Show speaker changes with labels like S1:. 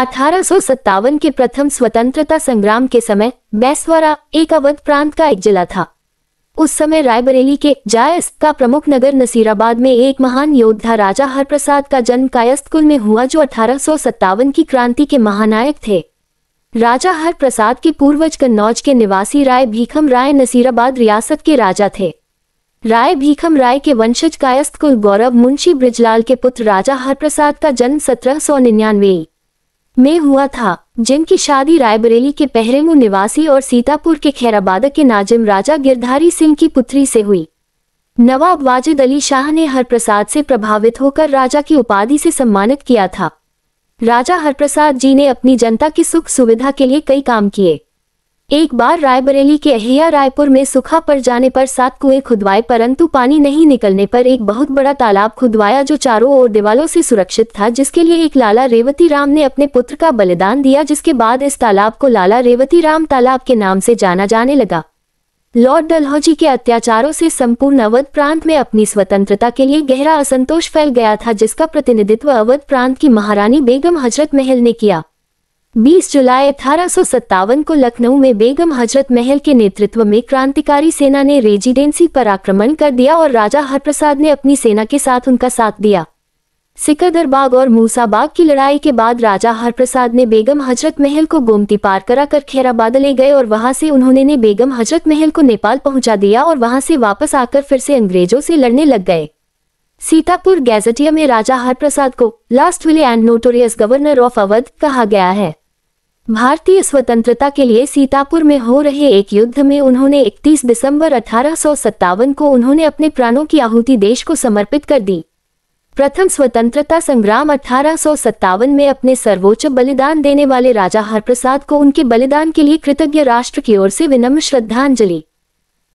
S1: अठारह के प्रथम स्वतंत्रता संग्राम के समय बैसवारा एक अवध प्रांत का एक जिला था उस समय रायबरेली के जायस का प्रमुख नगर नसीराबाद में एक महान योद्धा राजा हरप्रसाद का जन्म कायस्त कुल में हुआ जो अठारह की क्रांति के महानायक थे राजा हरप्रसाद के पूर्वज कन्नौज के निवासी राय भीखम राय नसीराबाद रियासत के राजा थे राय भीखम राय के वंशज कायस्थ कुल गौरव मुंशी ब्रिजलाल के पुत्र राजा हरप्रसाद का जन्म सत्रह सौ निन्यानवे में हुआ था जिनकी शादी रायबरेली के पहरेमू निवासी और सीतापुर के खैराबादक के नाजिम राजा गिरधारी सिंह की पुत्री से हुई नवाब वाजिद अली शाह ने हरप्रसाद से प्रभावित होकर राजा की उपाधि से सम्मानित किया था राजा हरप्रसाद जी ने अपनी जनता की सुख सुविधा के लिए कई काम किए एक बार रायबरेली के अहिया रायपुर में सूखा पर जाने पर सात कुएं खुदवाए परंतु पानी नहीं निकलने पर एक बहुत बड़ा तालाब खुदवाया जो चारों ओर दीवालों से सुरक्षित था जिसके लिए एक लाला रेवती राम ने अपने पुत्र का बलिदान दिया जिसके बाद इस तालाब को लाला रेवती राम तालाब के नाम से जाना जाने लगा लॉर्ड डलहौजी के अत्याचारों से संपूर्ण अवध प्रांत में अपनी स्वतंत्रता के लिए गहरा असंतोष फैल गया था जिसका प्रतिनिधित्व अवध प्रांत की महारानी बेगम हजरत महल ने किया 20 जुलाई अठारह को लखनऊ में बेगम हजरत महल के नेतृत्व में क्रांतिकारी सेना ने रेजिडेंसी पर आक्रमण कर दिया और राजा हरप्रसाद ने अपनी सेना के साथ उनका साथ दिया सिकंदरबाग और मूसाबाग की लड़ाई के बाद राजा हरप्रसाद ने बेगम हजरत महल को गोमती पार करा कर खेराबाद ले गए और वहां से उन्होंने ने बेगम हजरत महल को नेपाल पहुंचा दिया और वहां से वापस आकर फिर से अंग्रेजों से लड़ने लग गए सीतापुर गैजेटिया में राजा हरप्रसाद को last vile and notorious governor of Awadh कहा गया है भारतीय स्वतंत्रता के लिए सीतापुर में हो रहे एक युद्ध में उन्होंने 31 दिसंबर अठारह को उन्होंने अपने प्राणों की आहुति देश को समर्पित कर दी प्रथम स्वतंत्रता संग्राम अठारह में अपने सर्वोच्च बलिदान देने वाले राजा हरप्रसाद को उनके बलिदान के लिए कृतज्ञ राष्ट्र की ओर से विनम्र श्रद्धांजलि